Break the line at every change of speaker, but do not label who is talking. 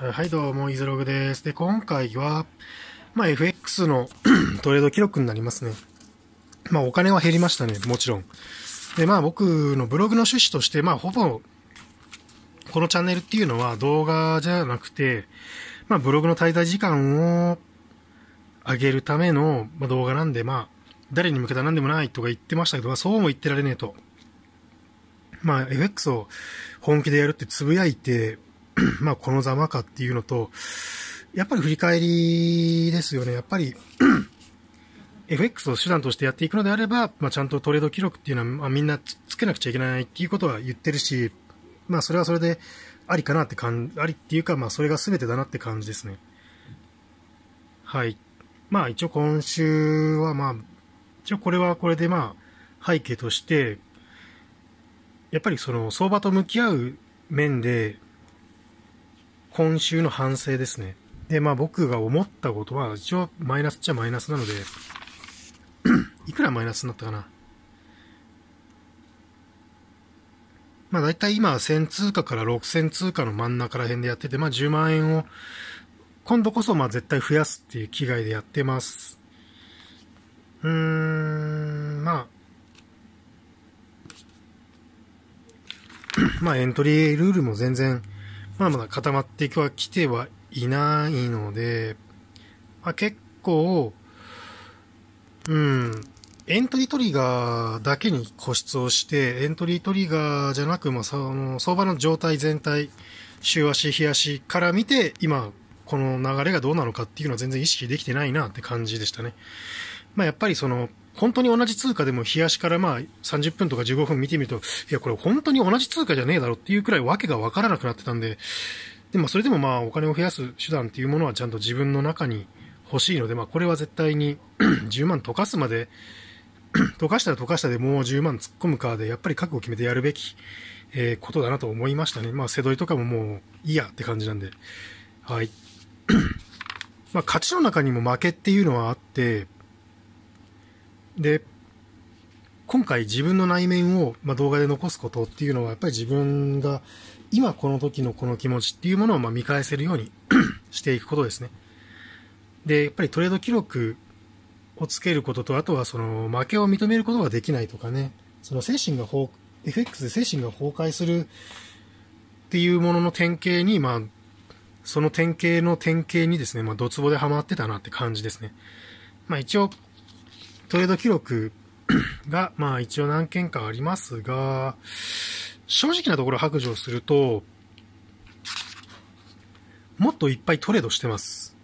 はい、どうも、イズログです。で、今回は、まあ、FX の トレード記録になりますね。まあ、お金は減りましたね、もちろん。で、まあ、僕のブログの趣旨として、まあ、ほぼ、このチャンネルっていうのは動画じゃなくて、まあ、ブログの滞在時間を上げるための、ま動画なんで、まあ、誰に向けた何でもないとか言ってましたけど、まあ、そうも言ってられねえと。まあ、FX を本気でやるってつぶやいて、まあ、このざまかっていうのと、やっぱり振り返りですよね。やっぱり FX を手段としてやっていくのであれば、まあ、ちゃんとトレード記録っていうのは、まあ、みんなつけなくちゃいけないっていうことは言ってるし、まあ、それはそれでありかなって感じ、ありっていうか、まあ、それが全てだなって感じですね。はい。まあ、一応今週は、まあ、一応これはこれで、まあ、背景として、やっぱりその相場と向き合う面で、今週の反省ですね。で、まあ僕が思ったことは、一応マイナスっちゃマイナスなので、いくらマイナスになったかな。まあ大体今1000通貨から6000通貨の真ん中ら辺でやってて、まあ10万円を今度こそまあ絶対増やすっていう気概でやってます。うーん、まあ、まあエントリールールも全然まだまだ固まってはきてはいないので、まあ、結構、うん、エントリートリガーだけに固執をして、エントリートリガーじゃなく、まあ、その相場の状態全体、週足、日足から見て、今、この流れがどうなのかっていうのは全然意識できてないなって感じでしたね。まあ、やっぱりその、本当に同じ通貨でも冷やしからまあ30分とか15分見てみると、いや、これ本当に同じ通貨じゃねえだろっていうくらい訳がわからなくなってたんで、でもそれでもまあお金を増やす手段っていうものはちゃんと自分の中に欲しいので、まあこれは絶対に10 万溶かすまで 溶かしたら溶かしたでもう10万突っ込むかで、やっぱり覚悟決めてやるべき、えことだなと思いましたね。まあ、背取りとかももういいやって感じなんで。はい。まあ、勝ちの中にも負けっていうのはあって、で、今回自分の内面を、まあ、動画で残すことっていうのは、やっぱり自分が今この時のこの気持ちっていうものをま見返せるように していくことですね。で、やっぱりトレード記録をつけることと、あとはその負けを認めることができないとかね、その精神が崩、FX で精神が崩壊するっていうものの典型に、まあ、その典型の典型にですね、まあ、ドツボでハマってたなって感じですね。まあ一応、トレード記録が、まあ一応何件かありますが、正直なところ白状すると、もっといっぱいトレードしてます。